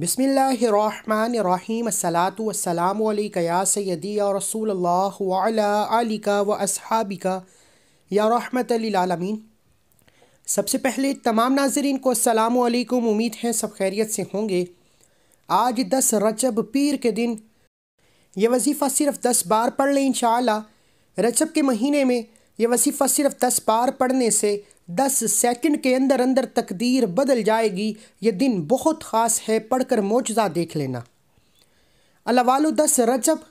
बसमिल्लाम सैदी या रसूल अल्लाह व अहबिका या रहमतमीन सबसे पहले तमाम नाजरन को अलकुम उम्मीद हैं सब खैरियत से होंगे आज दस रजब पीर के दिन यह वजीफ़ा सिर्फ़ दस बार पढ़ लें इन रजब के महीने में यह वजीफ़ा सिर्फ़ दस बार पढ़ने से दस सेकंड के अंदर अंदर तकदीर बदल जाएगी ये दिन बहुत ख़ास है पढ़कर मोजा देख लेना अलावालो दस रजब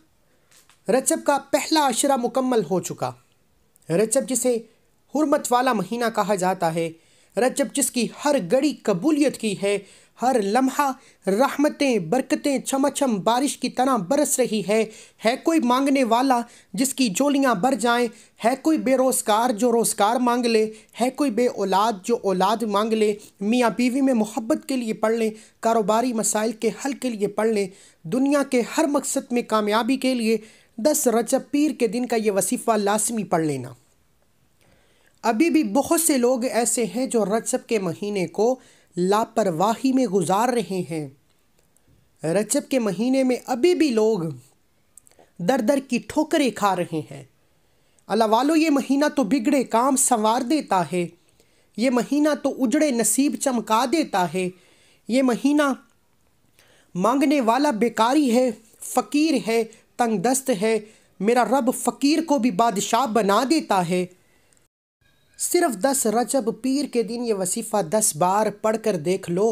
रजब का पहला अशरा मुकम्मल हो चुका रजब जिसे हरमत वाला महीना कहा जाता है रजब जिसकी हर गड़ी कबूलियत की है हर लम्हा रहमतें बरकतें छमछम बारिश की तरह बरस रही है है कोई मांगने वाला जिसकी जोलियाँ भर जाएं है कोई बेरोज़गार जो रोज़गार मांग ले है कोई बे औलाद जो औलाद मांग ले मियाँ बीवी में मोहब्बत के लिए पढ़ लें कारोबारी मसाइल के हल के लिए पढ़ लें दुनिया के हर मकसद में कामयाबी के लिए दस रजब पीर के दिन का ये वसीफ़ा लाजमी पढ़ लेना अभी भी बहुत से लोग ऐसे हैं जो रजब के महीने को लापरवाही में गुजार रहे हैं रजब के महीने में अभी भी लोग दर दर की ठोकरें खा रहे हैं अल्लाह वालों ये महीना तो बिगड़े काम संवार देता है ये महीना तो उजड़े नसीब चमका देता है ये महीना मांगने वाला बेकारी है फ़कीर है तंगदस्त है मेरा रब फ़कीर को भी बादशाह बना देता है सिर्फ दस रजब पीर के दिन ये वसीफ़ा दस बार पढ़ कर देख लो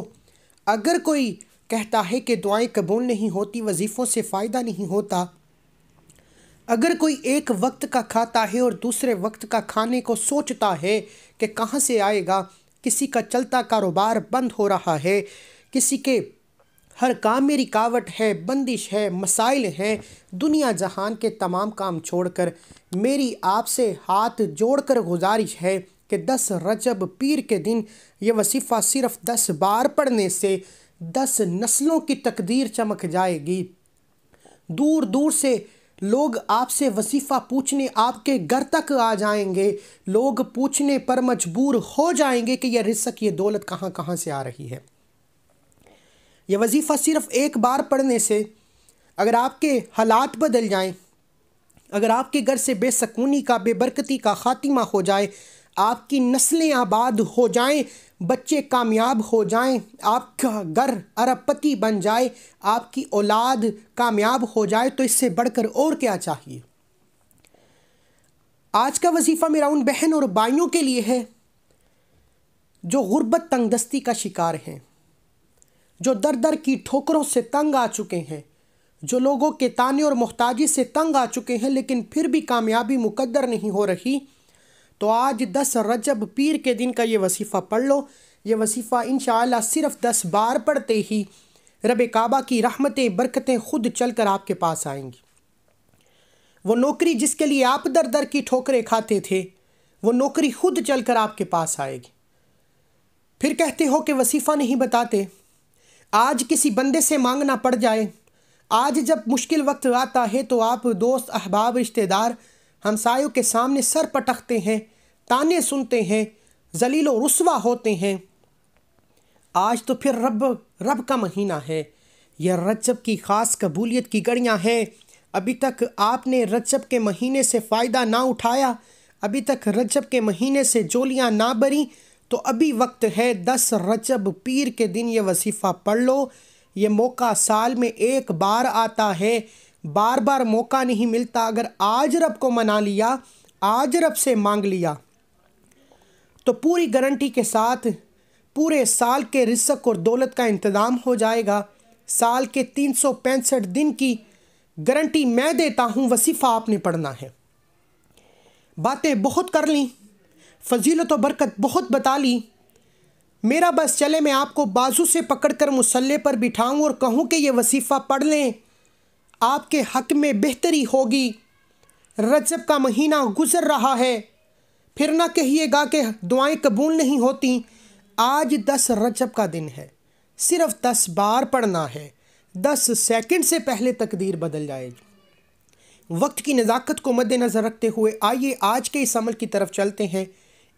अगर कोई कहता है कि दुआएं कबूल नहीं होती वजीफ़ों से फ़ायदा नहीं होता अगर कोई एक वक्त का खाता है और दूसरे वक्त का खाने को सोचता है कि कहाँ से आएगा किसी का चलता कारोबार बंद हो रहा है किसी के हर काम में रिकावट है बंदिश है मसाइल हैं दुनिया जहान के तमाम काम छोड़कर मेरी आपसे हाथ जोड़कर गुजारिश है कि दस रजब पीर के दिन ये वसीफ़ा सिर्फ दस बार पढ़ने से दस नस्लों की तकदीर चमक जाएगी दूर दूर से लोग आपसे वसीफ़ा पूछने आपके घर तक आ जाएंगे लोग पूछने पर मजबूर हो जाएंगे कि यह रिसक ये दौलत कहाँ कहाँ से आ रही है यह वजीफ़ा सिर्फ़ एक बार पढ़ने से अगर आपके हालात बदल जाएं, अगर आपके घर से बेसकूनी का बेबरकती का ख़ातिमा हो जाए आपकी नस्लें आबाद हो जाएं, बच्चे कामयाब हो जाएं, आपका घर अरबपति बन जाए आपकी औलाद कामयाब हो जाए तो इससे बढ़कर और क्या चाहिए आज का वजीफ़ा मेरा उन बहन और भाइयों के लिए है जो गुर्बत तंगदस्ती का शिकार हैं जो दर दर की ठोकरों से तंग आ चुके हैं जो लोगों के ताने और मोहताजी से तंग आ चुके हैं लेकिन फिर भी कामयाबी मुकद्दर नहीं हो रही तो आज दस रजब पीर के दिन का ये वसीफ़ा पढ़ लो ये वसीफ़ा इन सिर्फ दस बार पढ़ते ही रब काबा की रहमतें बरकतें खुद चल कर आपके पास आएंगी वो नौकरी जिसके लिए आप दर दर की ठोकरें खाते थे वो नौकरी खुद चल कर आपके पास आएगी फिर कहते हो कि वसीफ़ा नहीं बताते आज किसी बंदे से मांगना पड़ जाए आज जब मुश्किल वक्त आता है तो आप दोस्त अहबाब रिश्तेदार हमसायों के सामने सर पटकते हैं ताने सुनते हैं जलील व रसवा होते हैं आज तो फिर रब रब का महीना है यह रजब की ख़ास कबूलियत की गड़ियाँ हैं अभी तक आपने रजब के महीने से फ़ायदा ना उठाया अभी तक रजब के महीने से जोलियाँ ना बरी तो अभी वक्त है दस रजब पीर के दिन ये वसीफ़ा पढ़ लो ये मौका साल में एक बार आता है बार बार मौका नहीं मिलता अगर आज रब को मना लिया आज रब से मांग लिया तो पूरी गारंटी के साथ पूरे साल के रिसक और दौलत का इंतज़ाम हो जाएगा साल के तीन सौ पैंसठ दिन की गारंटी मैं देता हूँ वसीफ़ा आपने पढ़ना है बातें बहुत कर लीं फजीलत व बरकत बहुत बता ली मेरा बस चले मैं आपको बाजू से पकड़कर मुसल्ले पर बिठाऊं और कहूं कि ये वसीफ़ा पढ़ लें आपके हक में बेहतरी होगी रजब का महीना गुज़र रहा है फिर ना कहिएगा कि दुआएं कबूल नहीं होती आज दस रजब का दिन है सिर्फ दस बार पढ़ना है दस सेकंड से पहले तकदीर बदल जाएगी वक्त की नज़ाकत को मद्देनज़र रखते हुए आइए आज के इस अमल की तरफ चलते हैं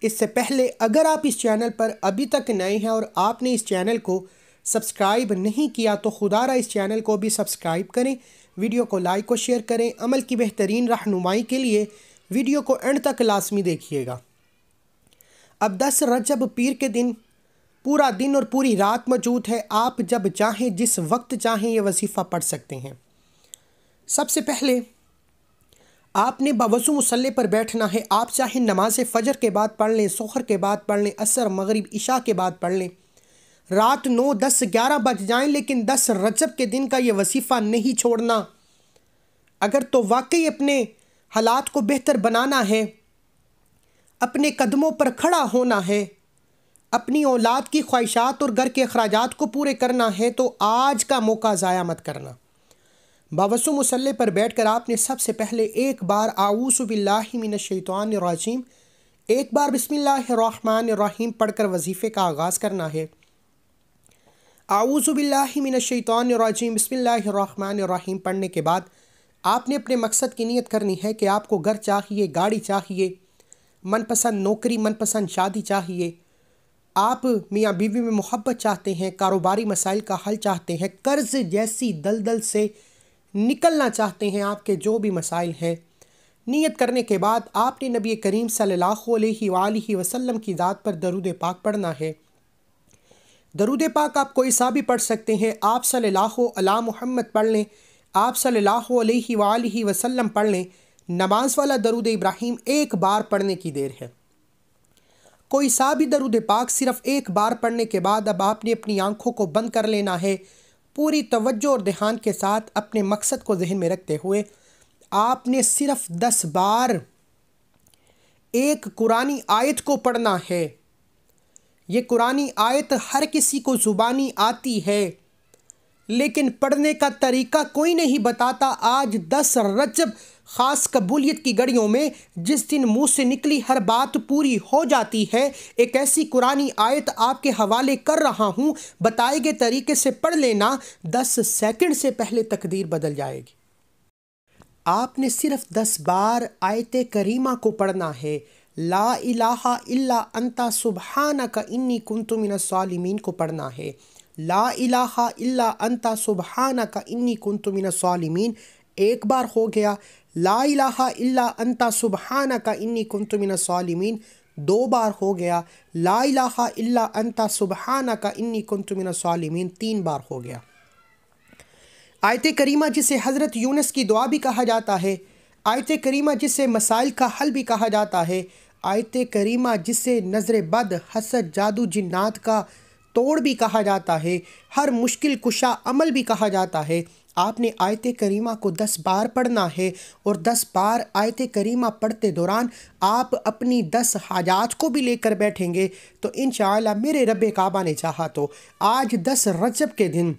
इससे पहले अगर आप इस चैनल पर अभी तक नए हैं और आपने इस चैनल को सब्सक्राइब नहीं किया तो खुदा इस चैनल को भी सब्सक्राइब करें वीडियो को लाइक और शेयर करें अमल की बेहतरीन रहनुमाई के लिए वीडियो को एंड तक लाजमी देखिएगा अब दस रजब पीर के दिन पूरा दिन और पूरी रात मौजूद है आप जब चाहें जिस वक्त चाहें यह वजीफ़ा पढ़ सकते हैं सबसे पहले आपने बावसु मसल्ले पर बैठना है आप चाहे नमाज फ़जर के बाद पढ़ लें सोहर के बाद पढ़ लें असर मग़रब इशा के बाद पढ़ लें रात नौ दस ग्यारह बज जाएं लेकिन दस रजब के दिन का ये वसीफ़ा नहीं छोड़ना अगर तो वाकई अपने हालात को बेहतर बनाना है अपने कदमों पर खड़ा होना है अपनी औलाद की ख्वाहिशात और घर के अखराज को पूरे करना है तो आज का मौका ज़ाया मत करना बावसु मसल्ले पर बैठ कर आपने सबसे पहले एक बार आऊसबिल्लाशैतवानरजीम एक बार बसमिल्लाम पढ़कर वजीफ़े का आगाज़ करना है आऊसबिल्लाशैतवानरजीम बसमिल्लाम पढ़ने के बाद आपने अपने मकसद की नीयत करनी है कि आपको घर चाहिए गाड़ी चाहिए मनपसंद नौकरी मनपसंद शादी चाहिए आप मियाँ बीवी में मोहब्बत चाहते हैं कारोबारी मसाइल का हल चाहते हैं कर्ज़ जैसी दलदल से निकलना चाहते हैं आपके जो भी मसाइल हैं नियत करने के बाद आपने नबी करीम सल्लल्लाहु अलैहि वसल्लम की ज़ात पर दरूद पाक पढ़ना है दरूद पाक आप कोई सा भी पढ़ सकते हैं आप सल्लल्लाहु अला पढ़ लें आप सल्लल्लाहु अलैहि वसल्लम पढ़ लें नमाज वाला दरूद इब्राहिम एक बार पढ़ने की देर है कोई सा भी दरूद पाक सिर्फ़ एक बार पढ़ने के बाद अब आपने अपनी आँखों को बंद कर लेना है पूरी तवज्जो और ध्यान के साथ अपने मकसद को जहन में रखते हुए आपने सिर्फ दस बार एक कुरानी आयत को पढ़ना है ये कुरानी आयत हर किसी को ज़ुबानी आती है लेकिन पढ़ने का तरीका कोई नहीं बताता आज दस रजब ख़ास कबूलियत की गड़ियों में जिस दिन मुंह से निकली हर बात पूरी हो जाती है एक ऐसी कुरानी आयत आपके हवाले कर रहा हूं बताए गए तरीके से पढ़ लेना दस सेकंड से पहले तकदीर बदल जाएगी आपने सिर्फ दस बार आयत करीमा को पढ़ना है ला इलाहा इल्ला अंता सुबहाना का इन्नी कुंतुमिन सालिमीन को पढ़ना है ला इलाहा इल्ला अंता सुबहाना का इन्नी कुंतुमिन सालिमीन एक बार हो गया ला इलाहा इल्ला अंता सुबहाना का इन्नी कुंतुमिन सालिमीन दो बार हो गया ला इलाहा इल्ला अंता सुबहाना का इन्नी कुंतुमिन सालिमीन तीन बार हो गया आयत करीमा जिसे हज़रत यूनस की दुआ भी कहा जाता है आयत करीमा जिसे मसाइल का हल भी कहा जाता है आयत करीमा जिसे नज़र बद हसद जादू जिन्नात का तोड़ भी कहा जाता है हर मुश्किल कुशा अमल भी कहा जाता है आपने आयत करीमा को दस बार पढ़ना है और दस बार आयत करीमा पढ़ते दौरान आप अपनी दस हाजात को भी लेकर बैठेंगे तो इन मेरे रब काबा ने चाहा तो आज दस रजब के दिन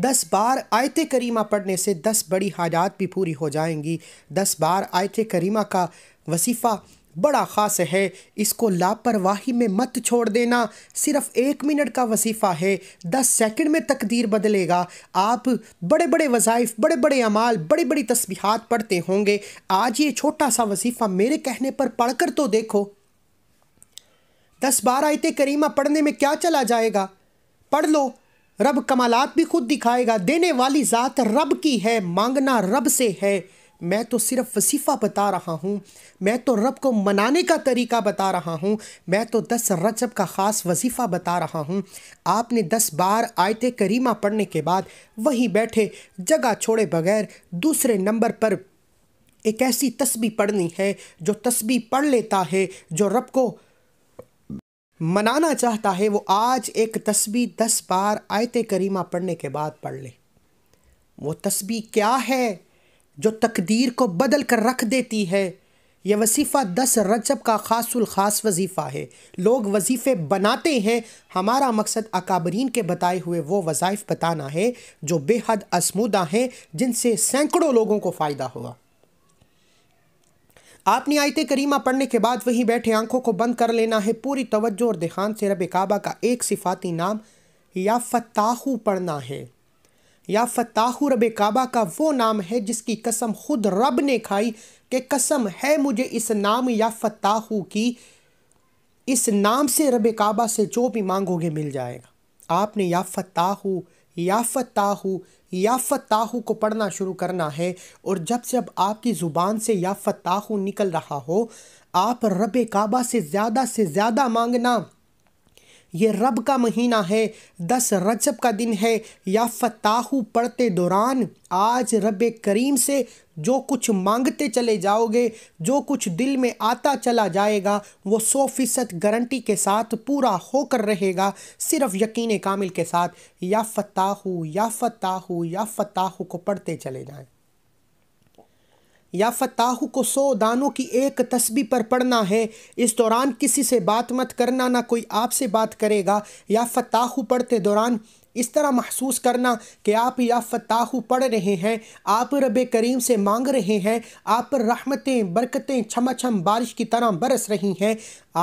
दस बार आयत करीमा पढ़ने से दस बड़ी हाजात भी पूरी हो जाएंगी दस बार आयत करीमा का वसीफ़ा बड़ा ख़ास है इसको लापरवाही में मत छोड़ देना सिर्फ एक मिनट का वसीफ़ा है दस सेकंड में तकदीर बदलेगा आप बड़े बड़े वज़ाइफ बड़े बड़े अमाल बड़ी बड़ी तस्बीहात पढ़ते होंगे आज ये छोटा सा वसीफ़ा मेरे कहने पर पढ़कर तो देखो दस बार आयत करीमा पढ़ने में क्या चला जाएगा पढ़ लो रब कमालात भी खुद दिखाएगा देने वाली ज़ात रब की है मांगना रब से है मैं तो सिर्फ वसीफ़ा बता रहा हूँ मैं तो रब को मनाने का तरीका बता रहा हूँ मैं तो दस रजब का ख़ास वजीफ़ा बता रहा हूँ आपने दस बार आयत करीमा पढ़ने के बाद वहीं बैठे जगह छोड़े बगैर दूसरे नंबर पर एक ऐसी तस्बी पढ़नी है जो तस्बी पढ़ लेता है जो रब को मनाना चाहता है वो आज एक तस्बी दस बार आयत करीमा पढ़ने के बाद पढ़ ले वो तस्बी क्या है जो तकदीर को बदल कर रख देती है यह वसीफ़ा दस रजब का खासुल खास वजीफ़ा है लोग वजीफ़े बनाते हैं हमारा मकसद अकाबरीन के बताए हुए वो वज़ाइफ बताना है जो बेहद असमुदा हैं जिनसे सैकड़ों लोगों को फ़ायदा हुआ आपने आयत करीमा पढ़ने के बाद वहीं बैठे आंखों को बंद कर लेना है पूरी तवज्जो और देहान से रब काबा का एक सिफाती नाम या फताहू पढ़ना है या फताहु रब काबा का वो नाम है जिसकी कसम खुद रब ने खाई कि कसम है मुझे इस नाम या फताहु की इस नाम से रब काबा से जो भी मांगोगे मिल जाएगा आपने या फताहु या फताहु या फताहु को पढ़ना शुरू करना है और जब से अब आपकी ज़ुबान से या फताहु निकल रहा हो आप रब काबा से ज़्यादा से ज़्यादा मांगना ये रब का महीना है दस रजब का दिन है या फताहू पढ़ते दौरान आज रब करीम से जो कुछ मांगते चले जाओगे जो कुछ दिल में आता चला जाएगा वो सौ फीसद गारंटी के साथ पूरा होकर रहेगा सिर्फ यकीन कामिल के साथ या फताहू या फताहू या फताहू को पढ़ते चले जाएं या फताहु को सौ दानों की एक तस्बी पर पढ़ना है इस दौरान किसी से बात मत करना ना कोई आपसे बात करेगा या फताहु पढ़ते दौरान इस तरह महसूस करना कि आप या फताहु पढ़ रहे हैं आप रब करीम से मांग रहे हैं आप पर रहमतें बरकतें छम बारिश की तरह बरस रही हैं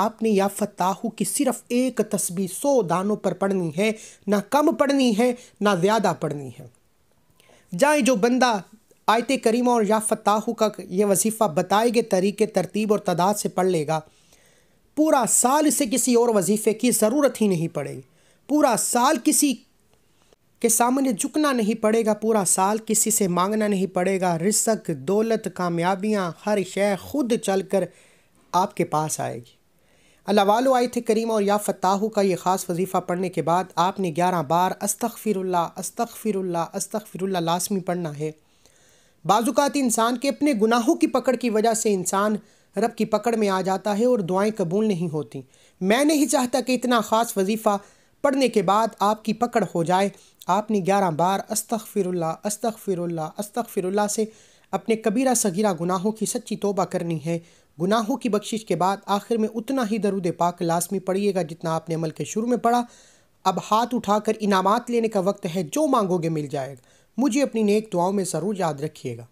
आपने या फताहु की सिर्फ़ एक तस्बी सौ दानों पर पढ़नी है ना कम पढ़नी है ना ज़्यादा पढ़नी है जाए जो बंदा आयत करीमा और या फताहू का यह वजीफ़ा बताए गए तरीके तरतीब और तादाद से पढ़ लेगा पूरा साल इसे किसी और वजीफ़े की ज़रूरत ही नहीं पड़ेगी पूरा साल किसी के सामने झुकना नहीं पड़ेगा पूरा साल किसी से मांगना नहीं पड़ेगा रिसक दौलत कामयाबियाँ हर शय खुद चल कर आपके पास आएगी अल्लाह वालो आए थे करीम और या फताहू का ये ख़ास वजीफ़ा पढ़ने के बाद आपने ग्यारह बार अस्तफ़िरल्ला अस्तफ़िरल्ला अस्तफ़िरल्ला लाजमी पढ़ना है बाजुकात इंसान के अपने गुनाहों की पकड़ की वजह से इंसान रब की पकड़ में आ जाता है और दुआएं कबूल नहीं होती मैं नहीं चाहता कि इतना ख़ास वजीफ़ा पढ़ने के बाद आपकी पकड़ हो जाए आपने ग्यारह बार अस्तफ़िरल्ला अस्तख फिरुल्ला से अपने कबीरा सगीरा गुनाहों की सच्ची तोबा करनी है गुनाहों की बख्शिश के बाद आखिर में उतना ही दरुद पाक लाजमी पढ़िएगा जितना आपने अमल के शुरू में पढ़ा अब हाथ उठाकर इनामात लेने का वक्त है जो मांगोगे मिल जाएगा मुझे अपनी नेक दुआओं में ज़रूर याद रखिएगा